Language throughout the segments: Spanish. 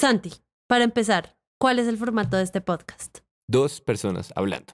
Santi, para empezar, ¿cuál es el formato de este podcast? Dos personas hablando.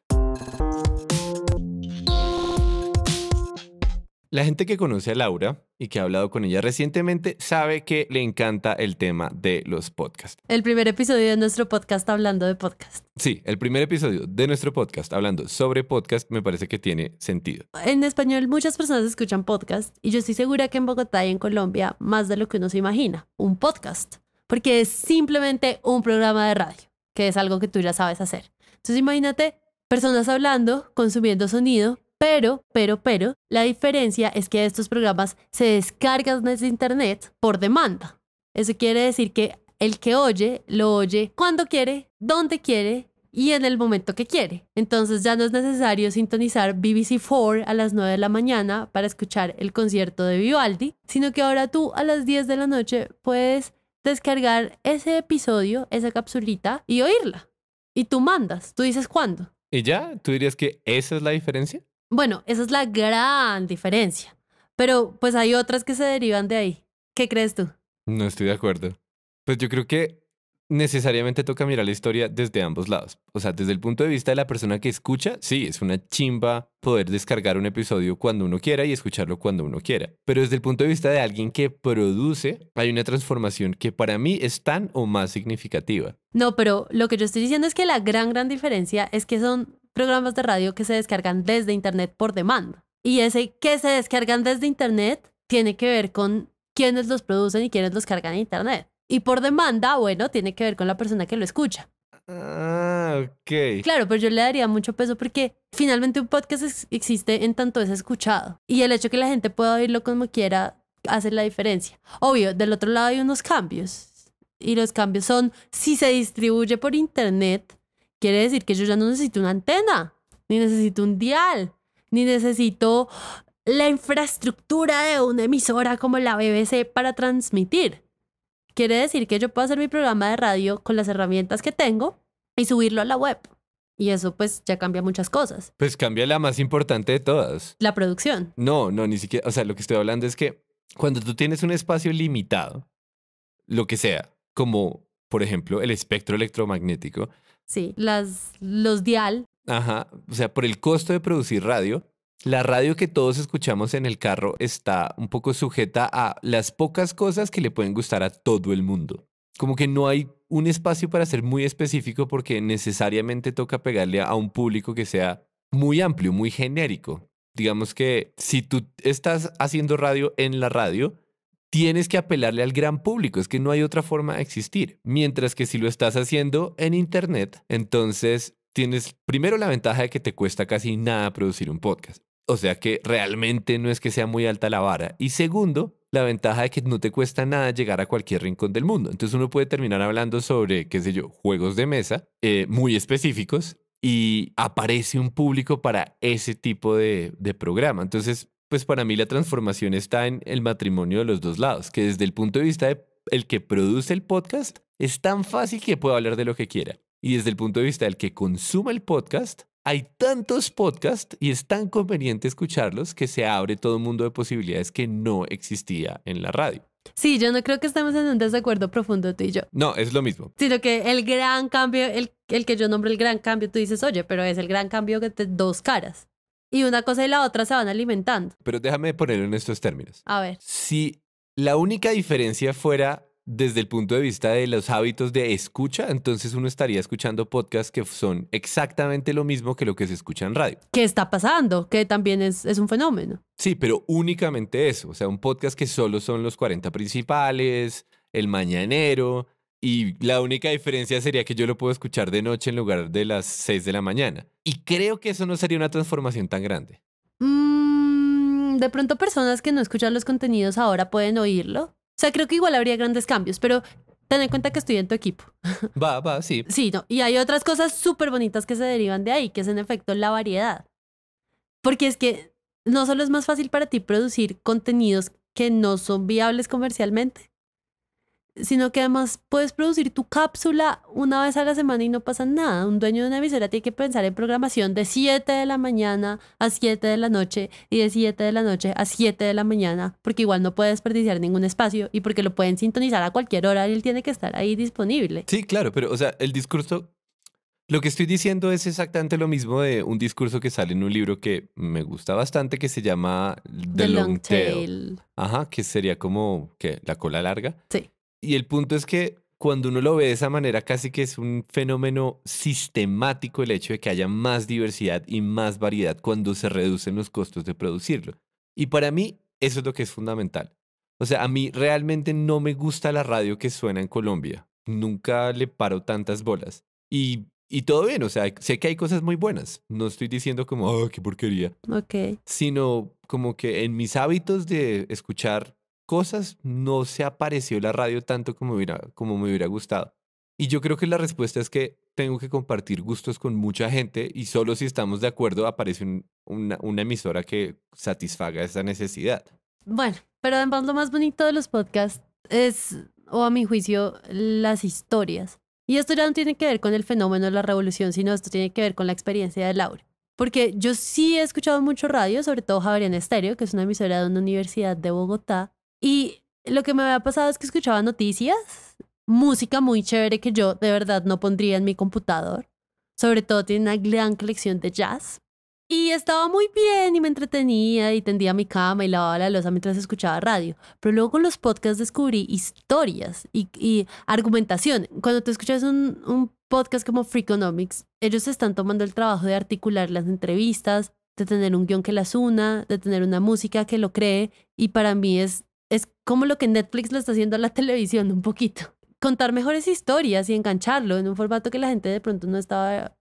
La gente que conoce a Laura y que ha hablado con ella recientemente sabe que le encanta el tema de los podcasts. El primer episodio de nuestro podcast hablando de podcast. Sí, el primer episodio de nuestro podcast hablando sobre podcast me parece que tiene sentido. En español muchas personas escuchan podcast y yo estoy segura que en Bogotá y en Colombia más de lo que uno se imagina, un podcast porque es simplemente un programa de radio, que es algo que tú ya sabes hacer. Entonces imagínate personas hablando, consumiendo sonido, pero, pero, pero, la diferencia es que estos programas se descargan desde Internet por demanda. Eso quiere decir que el que oye, lo oye cuando quiere, donde quiere y en el momento que quiere. Entonces ya no es necesario sintonizar BBC4 a las 9 de la mañana para escuchar el concierto de Vivaldi, sino que ahora tú a las 10 de la noche puedes descargar ese episodio, esa capsulita y oírla. Y tú mandas, tú dices cuándo. ¿Y ya? ¿Tú dirías que esa es la diferencia? Bueno, esa es la gran diferencia. Pero pues hay otras que se derivan de ahí. ¿Qué crees tú? No estoy de acuerdo. Pues yo creo que necesariamente toca mirar la historia desde ambos lados. O sea, desde el punto de vista de la persona que escucha, sí, es una chimba poder descargar un episodio cuando uno quiera y escucharlo cuando uno quiera. Pero desde el punto de vista de alguien que produce, hay una transformación que para mí es tan o más significativa. No, pero lo que yo estoy diciendo es que la gran, gran diferencia es que son programas de radio que se descargan desde Internet por demanda. Y ese que se descargan desde Internet tiene que ver con quiénes los producen y quiénes los cargan en Internet. Y por demanda, bueno, tiene que ver con la persona que lo escucha. Ah, ok. Claro, pero yo le daría mucho peso porque finalmente un podcast existe en tanto es escuchado. Y el hecho que la gente pueda oírlo como quiera hace la diferencia. Obvio, del otro lado hay unos cambios. Y los cambios son, si se distribuye por internet, quiere decir que yo ya no necesito una antena, ni necesito un dial, ni necesito la infraestructura de una emisora como la BBC para transmitir. Quiere decir que yo puedo hacer mi programa de radio con las herramientas que tengo y subirlo a la web. Y eso pues ya cambia muchas cosas. Pues cambia la más importante de todas. La producción. No, no, ni siquiera. O sea, lo que estoy hablando es que cuando tú tienes un espacio limitado, lo que sea, como por ejemplo el espectro electromagnético. Sí, las, los dial. Ajá, o sea, por el costo de producir radio, la radio que todos escuchamos en el carro está un poco sujeta a las pocas cosas que le pueden gustar a todo el mundo. Como que no hay un espacio para ser muy específico porque necesariamente toca pegarle a un público que sea muy amplio, muy genérico. Digamos que si tú estás haciendo radio en la radio, tienes que apelarle al gran público, es que no hay otra forma de existir. Mientras que si lo estás haciendo en Internet, entonces tienes primero la ventaja de que te cuesta casi nada producir un podcast. O sea que realmente no es que sea muy alta la vara. Y segundo, la ventaja de que no te cuesta nada llegar a cualquier rincón del mundo. Entonces uno puede terminar hablando sobre, qué sé yo, juegos de mesa eh, muy específicos y aparece un público para ese tipo de, programa. Entonces, pues para mí la transformación está en el matrimonio de los dos lados, que desde el punto de vista del el que produce el podcast es tan fácil que puedo hablar de lo que quiera. Y desde el punto de vista del que consuma el podcast, hay tantos podcasts y es tan conveniente escucharlos que se abre todo un mundo de posibilidades que no existía en la radio. Sí, yo no creo que estemos en un desacuerdo profundo tú y yo. No, es lo mismo. Sino que el gran cambio, el, el que yo nombro el gran cambio, tú dices, oye, pero es el gran cambio que te dos caras. Y una cosa y la otra se van alimentando. Pero déjame ponerlo en estos términos. A ver. Si la única diferencia fuera desde el punto de vista de los hábitos de escucha, entonces uno estaría escuchando podcasts que son exactamente lo mismo que lo que se escucha en radio. ¿Qué está pasando, que también es, un fenómeno. Sí, pero únicamente eso, o sea, un podcast que solo son los 40 principales, el mañanero, y la única diferencia sería que yo lo puedo escuchar de noche en lugar de las 6 de la mañana. Y creo que eso no sería una transformación tan grande. Mm, de pronto personas que no escuchan los contenidos ahora pueden oírlo. O sea, creo que igual habría grandes cambios, pero ten en cuenta que estoy en tu equipo. Va, va, sí. Sí, no. Y hay otras cosas súper bonitas que se derivan de ahí, que es en efecto la variedad. Porque es que no solo es más fácil para ti producir contenidos que no son viables comercialmente, sino que además puedes producir tu cápsula una vez a la semana y no pasa nada. Un dueño de una emisora tiene que pensar en programación de 7 de la mañana a 7 de la noche y de 7 de la noche a 7 de la mañana, porque igual no puede desperdiciar ningún espacio y porque lo pueden sintonizar a cualquier hora y él tiene que estar ahí disponible. Sí, claro, pero o sea, el discurso, lo que estoy diciendo es exactamente lo mismo de un discurso que sale en un libro que me gusta bastante que se llama The, Long, Tail. Ajá, que sería como que la cola larga. Sí y el punto es que cuando uno lo ve de esa manera, casi que es un fenómeno sistemático el hecho de que haya más diversidad y más variedad cuando se reducen los costos de producirlo. Y para mí, eso es lo que es fundamental. O sea, a mí realmente no me gusta la radio que suena en Colombia. Nunca le paro tantas bolas. Y, y todo bien, o sea, sé que hay cosas muy buenas. No estoy diciendo como, oh, qué porquería. Ok. Sino como que en mis hábitos de escuchar cosas no se apareció la radio tanto como, hubiera, como me hubiera gustado. Y yo creo que la respuesta es que tengo que compartir gustos con mucha gente y solo si estamos de acuerdo aparece una, emisora que satisfaga esa necesidad. Bueno, pero además lo más bonito de los podcasts es, o a mi juicio, las historias. Y esto ya no tiene que ver con el fenómeno de la revolución, sino esto tiene que ver con la experiencia de Laura. Porque yo sí he escuchado mucho radio, sobre todo en Estéreo, que es una emisora de una universidad de Bogotá, y lo que me había pasado es que escuchaba noticias, música muy chévere que yo de verdad no pondría en mi computador. Sobre todo tiene una gran colección de jazz. Y estaba muy bien y me entretenía y tendía mi cama y lavaba la losa mientras escuchaba radio. Pero luego con los podcasts descubrí historias y, argumentación. Cuando tú escuchas un, un podcast como Freakonomics, ellos están tomando el trabajo de articular las entrevistas, de tener un guión que las una, de tener una música que lo cree. Y para mí es como lo que Netflix lo está haciendo a la televisión un poquito. Contar mejores historias y engancharlo en un formato que la gente de pronto no estaba,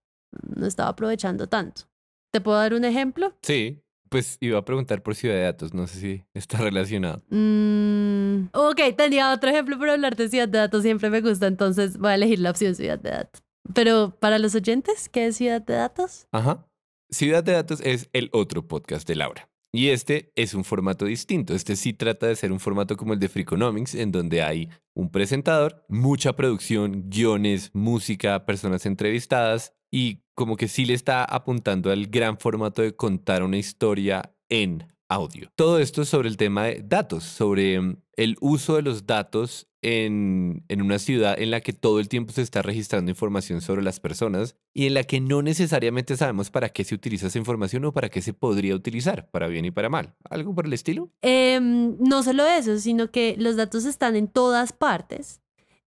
no estaba aprovechando tanto. ¿Te puedo dar un ejemplo? Sí, pues iba a preguntar por Ciudad de Datos, no sé si está relacionado. Mm, ok, tenía otro ejemplo para hablar de Ciudad de Datos, siempre me gusta, entonces voy a elegir la opción Ciudad de Datos. Pero para los oyentes, ¿qué es Ciudad de Datos? Ajá. Ciudad de Datos es el otro podcast de Laura. Y este es un formato distinto. Este sí trata de ser un formato como el de Freakonomics, en donde hay un presentador, mucha producción, guiones, música, personas entrevistadas y como que sí le está apuntando al gran formato de contar una historia en audio. Todo esto sobre el tema de datos, sobre mm, el uso de los datos en, una ciudad en la que todo el tiempo se está registrando información sobre las personas y en la que no necesariamente sabemos para qué se utiliza esa información o para qué se podría utilizar, para bien y para mal. ¿Algo por el estilo? Em, no solo eso, sino que los datos están en todas partes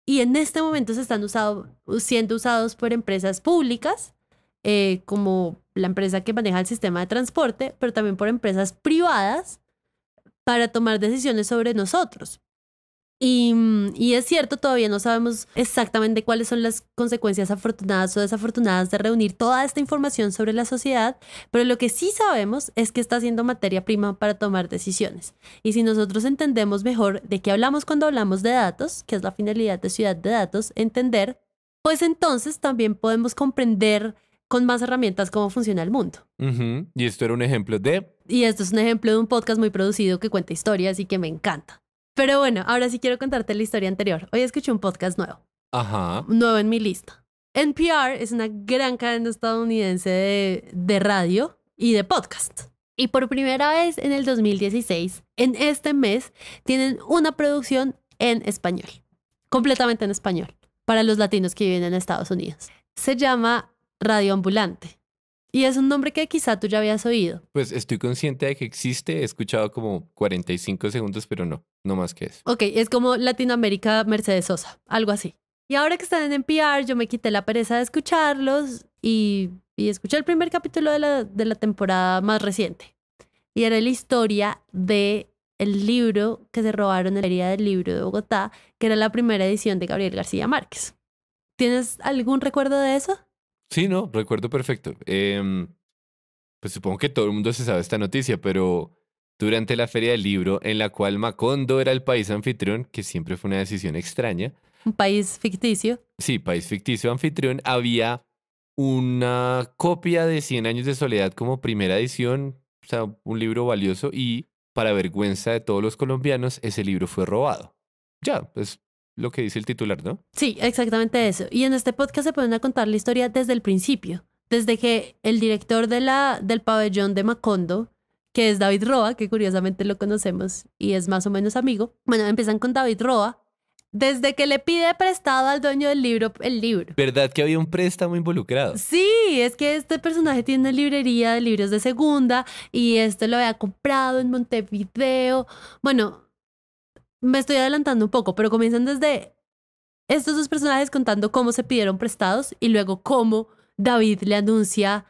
y en este momento se están usando siendo usados por empresas públicas, eh, como la empresa que maneja el sistema de transporte, pero también por empresas privadas para tomar decisiones sobre nosotros. Mm, y, es cierto, todavía no sabemos exactamente cuáles son las consecuencias afortunadas o desafortunadas de reunir toda esta información sobre la sociedad, pero lo que sí sabemos es que está siendo materia prima para tomar decisiones. Y si nosotros entendemos mejor de qué hablamos cuando hablamos de datos, que es la finalidad de Ciudad de Datos, entender, pues entonces también podemos comprender con más herramientas cómo funciona el mundo. Y esto era un ejemplo de... Y esto es un ejemplo de un podcast muy producido que cuenta historias y que me encanta. Pero bueno, ahora sí quiero contarte la historia anterior. Hoy escuché un podcast nuevo. Ajá. Nuevo en mi lista. NPR es una gran cadena estadounidense de, de radio y de podcast. Y por primera vez en el 2016, en este mes, tienen una producción en español, completamente en español, para los latinos que viven en Estados Unidos. Se llama radioambulante. Y es un nombre que quizá tú ya habías oído. Pues estoy consciente de que existe, he escuchado como 45 segundos, pero no, no más que eso. Ok, es como Latinoamérica Mercedes Sosa, algo así. Y ahora que están en NPR, yo me quité la pereza de escucharlos y, escuché el primer capítulo de la, de la temporada más reciente. Y era la historia de el libro que se robaron en la feria del libro de Bogotá, que era la primera edición de Gabriel García Márquez. ¿Tienes algún recuerdo de eso? Sí, no, recuerdo perfecto. Em, pues supongo que todo el mundo se sabe esta noticia, pero durante la feria del libro, en la cual Macondo era el país anfitrión, que siempre fue una decisión extraña. Un país ficticio. Sí, país ficticio anfitrión, había una copia de Cien años de soledad como primera edición, o sea, un libro valioso y para vergüenza de todos los colombianos, ese libro fue robado. Ya, pues lo que dice el titular, ¿no? Sí, exactamente eso. Y en este podcast se pueden a contar la historia desde el principio, desde que el director de la, del pabellón de Macondo, que es David Roa, que curiosamente lo conocemos y es más o menos amigo, bueno, empiezan con David Roa, desde que le pide prestado al dueño del libro el libro. ¿Verdad que había un préstamo involucrado? Sí, es que este personaje tiene una librería de libros de segunda y esto lo había comprado en Montevideo. Bueno, me estoy adelantando un poco, pero comienzan desde estos dos personajes contando cómo se pidieron prestados y luego cómo David le anuncia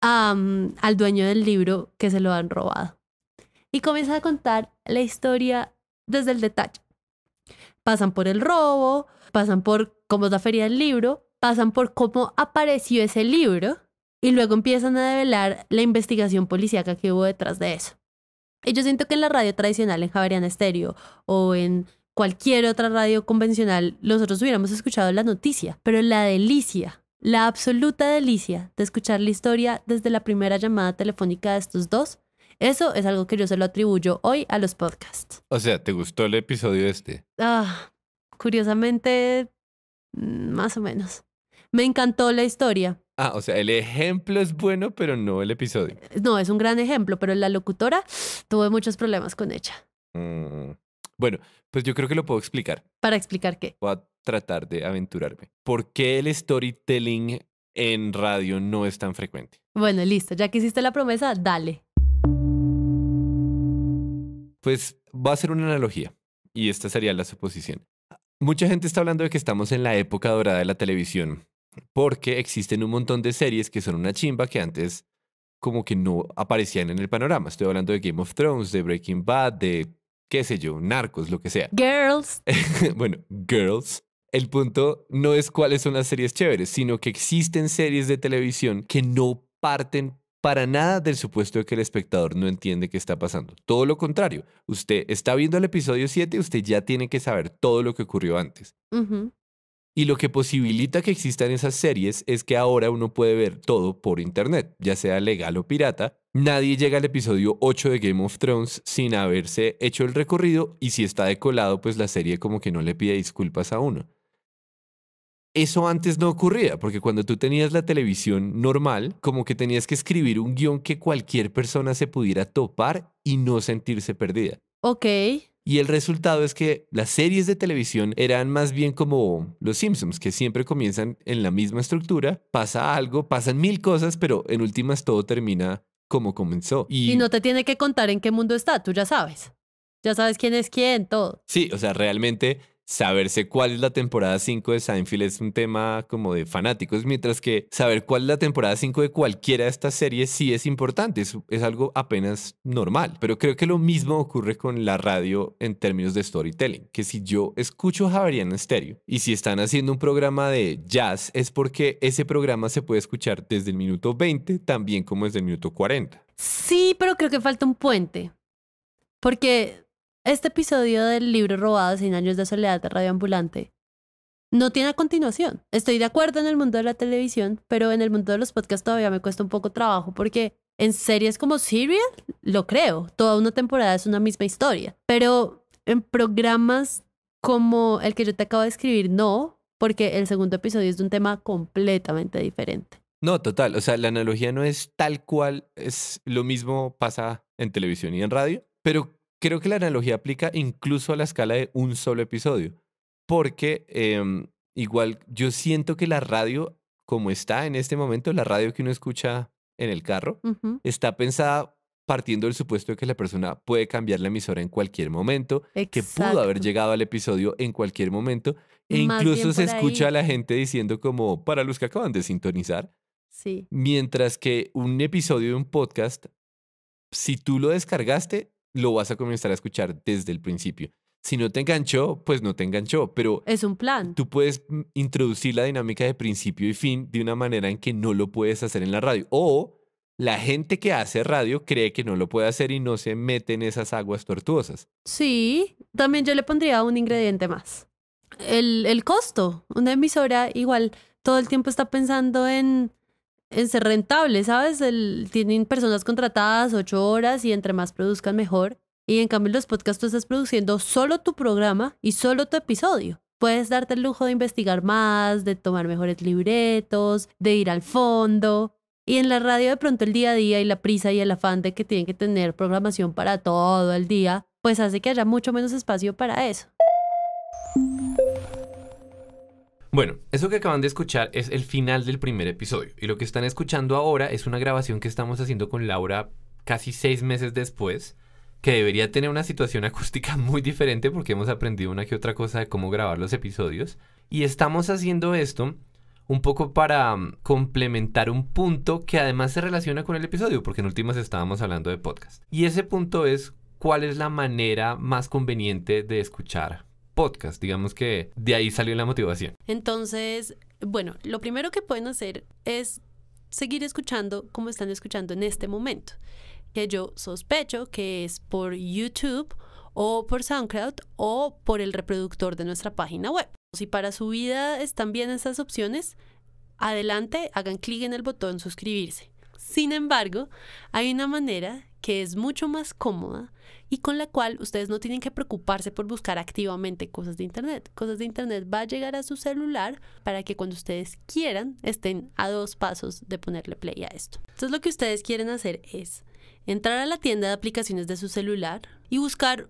al dueño del libro que se lo han robado. Y comienza a contar la historia desde el detalle. Pasan por el robo, pasan por cómo es la feria del libro, pasan por cómo apareció ese libro y luego empiezan a develar la investigación policíaca que hubo detrás de eso. Y yo siento que en la radio tradicional, en Javeriana Estéreo o en cualquier otra radio convencional, nosotros hubiéramos escuchado la noticia, pero la delicia, la absoluta delicia de escuchar la historia desde la primera llamada telefónica de estos dos, eso es algo que yo se lo atribuyo hoy a los podcasts. O sea, ¿te gustó el episodio este? Ah, curiosamente, mm, más o menos. Me encantó la historia. Ah, o sea, el ejemplo es bueno, pero no el episodio. No, es un gran ejemplo, pero la locutora tuve muchos problemas con ella. Mm. Bueno, pues yo creo que lo puedo explicar. ¿Para explicar qué? Voy a tratar de aventurarme. ¿Por qué el storytelling en radio no es tan frecuente? Bueno, listo, ya que hiciste la promesa, dale. Pues va a ser una analogía, y esta sería la suposición. Mucha gente está hablando de que estamos en la época dorada de la televisión, porque existen un montón de series que son una chimba que antes como que no aparecían en el panorama. Estoy hablando de Game of Thrones, de Breaking Bad, de qué sé yo, narcos, lo que sea. Girls. bueno, girls. El punto no es cuáles son las series chéveres, sino que existen series de televisión que no parten para nada del supuesto de que el espectador no entiende qué está pasando. Todo lo contrario, usted está viendo el episodio 7, usted ya tiene que saber todo lo que ocurrió antes. Y lo que posibilita que existan esas series es que ahora uno puede ver todo por internet, ya sea legal o pirata. Nadie llega al episodio 8 de Game of Thrones sin haberse hecho el recorrido y si está decolado, pues la serie como que no le pide disculpas a uno. Eso antes no ocurría, porque cuando tú tenías la televisión normal, como que tenías que escribir un guión que cualquier persona se pudiera topar y no sentirse perdida. Ok. Y el resultado es que las series de televisión eran más bien como los Simpsons, que siempre comienzan en la misma estructura, pasa algo, pasan mil cosas, pero en últimas todo termina como comenzó. Y, y no te tiene que contar en qué mundo está, tú ya sabes. Ya sabes quién es quién, todo. Sí, o sea, realmente saberse cuál es la temporada 5 de Seinfeld es un tema como de fanáticos, mientras que saber cuál es la temporada 5 de cualquiera de estas series sí es importante, es, algo apenas normal. Pero creo que lo mismo ocurre con la radio en términos de storytelling, que si yo escucho Javerian Stereo y si están haciendo un programa de jazz es porque ese programa se puede escuchar desde el minuto 20 también como desde el minuto 40. Sí, pero creo que falta un puente. Porque este episodio del libro robado 100 años de soledad de Radio Ambulante no tiene continuación. Estoy de acuerdo en el mundo de la televisión, pero en el mundo de los podcasts todavía me cuesta un poco trabajo porque en series como Serial lo creo, toda una temporada es una misma historia, pero en programas como el que yo te acabo de escribir no, porque el segundo episodio es de un tema completamente diferente. No, total, o sea, la analogía no es tal cual, es lo mismo pasa en televisión y en radio, pero creo que la analogía aplica incluso a la escala de un solo episodio, porque eh, igual yo siento que la radio, como está en este momento, la radio que uno escucha en el carro, está pensada partiendo del supuesto de que la persona puede cambiar la emisora en cualquier momento, que pudo haber llegado al episodio en cualquier momento, e incluso se escucha a la gente diciendo como, para los que acaban de sintonizar, sí. mientras que un episodio de un podcast, si tú lo descargaste, lo vas a comenzar a escuchar desde el principio. Si no te enganchó, pues no te enganchó, pero... Es un plan. Tú puedes mm, introducir la dinámica de principio y fin de una manera en que no lo puedes hacer en la radio. O la gente que hace radio cree que no lo puede hacer y no se mete en esas aguas tortuosas. Sí, también yo le pondría un ingrediente más. El, el costo. Una emisora igual todo el tiempo está pensando en en ser rentable, ¿sabes? tienen personas contratadas ocho horas y entre más produzcan mejor. Y en cambio los podcasts tú estás produciendo solo tu programa y solo tu episodio. Puedes darte el lujo de investigar más, de tomar mejores libretos, de ir al fondo. Y en la radio de pronto el día a día y la prisa y el afán de que tienen que tener programación para todo el día, pues hace que haya mucho menos espacio para eso. Bueno, eso que acaban de escuchar es el final del primer episodio y lo que están escuchando ahora es una grabación que estamos haciendo con Laura casi seis meses después, que debería tener una situación acústica muy diferente porque hemos aprendido una que otra cosa de cómo grabar los episodios y estamos haciendo esto un poco para mm, complementar un punto que además se relaciona con el episodio, porque en últimas estábamos hablando de podcast. Y ese punto es cuál es la manera más conveniente de escuchar podcast. Digamos que de ahí salió la motivación. Entonces, bueno, lo primero que pueden hacer es seguir escuchando como están escuchando en este momento, que yo sospecho que es por YouTube o por SoundCloud o por el reproductor de nuestra página web. Si para su vida están bien esas opciones, adelante, hagan clic en el botón suscribirse. Sin embargo, hay una manera que es mucho más cómoda y con la cual ustedes no tienen que preocuparse por buscar activamente cosas de Internet. Cosas de Internet va a llegar a su celular para que cuando ustedes quieran estén a dos pasos de ponerle play a esto. Entonces lo que ustedes quieren hacer es entrar a la tienda de aplicaciones de su celular y buscar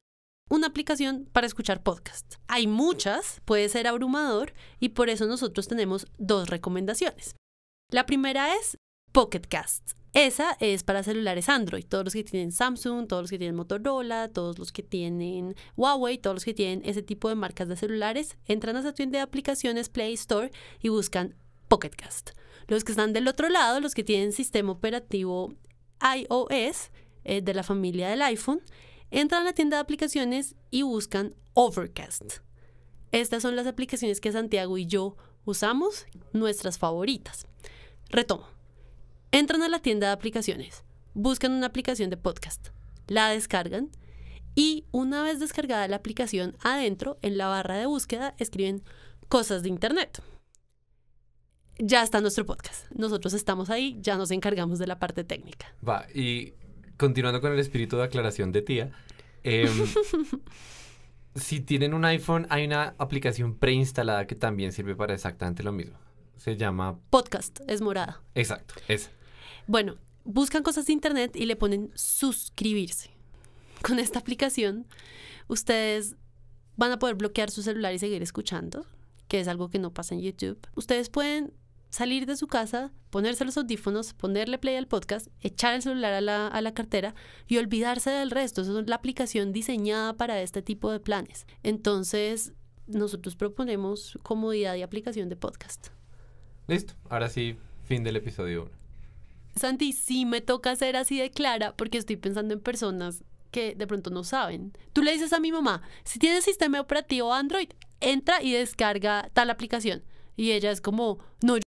una aplicación para escuchar podcast. Hay muchas, puede ser abrumador y por eso nosotros tenemos dos recomendaciones. La primera es Pocket Casts. Esa es para celulares Android, todos los que tienen Samsung, todos los que tienen Motorola, todos los que tienen Huawei, todos los que tienen ese tipo de marcas de celulares, entran a esa tienda de aplicaciones Play Store y buscan Pocketcast. Los que están del otro lado, los que tienen sistema operativo iOS eh, de la familia del iPhone, entran a la tienda de aplicaciones y buscan Overcast. Estas son las aplicaciones que Santiago y yo usamos, nuestras favoritas. Retomo. Entran a la tienda de aplicaciones, buscan una aplicación de podcast, la descargan y una vez descargada la aplicación adentro, en la barra de búsqueda, escriben cosas de Internet. Ya está nuestro podcast. Nosotros estamos ahí, ya nos encargamos de la parte técnica. Va, y continuando con el espíritu de aclaración de tía, em, si tienen un iPhone, hay una aplicación preinstalada que también sirve para exactamente lo mismo. Se llama... Podcast, es morada. Exacto, es. Bueno, buscan cosas de internet y le ponen suscribirse. Con esta aplicación, ustedes van a poder bloquear su celular y seguir escuchando, que es algo que no pasa en YouTube. Ustedes pueden salir de su casa, ponerse los audífonos, ponerle play al podcast, echar el celular a la, cartera y olvidarse del resto. Esa es la aplicación diseñada para este tipo de planes. Entonces, nosotros proponemos comodidad y aplicación de podcast. Listo, ahora sí, fin del episodio Santi, sí me toca ser así de clara porque estoy pensando en personas que de pronto no saben. Tú le dices a mi mamá, si tienes sistema operativo Android, entra y descarga tal aplicación. Y ella es como, no, yo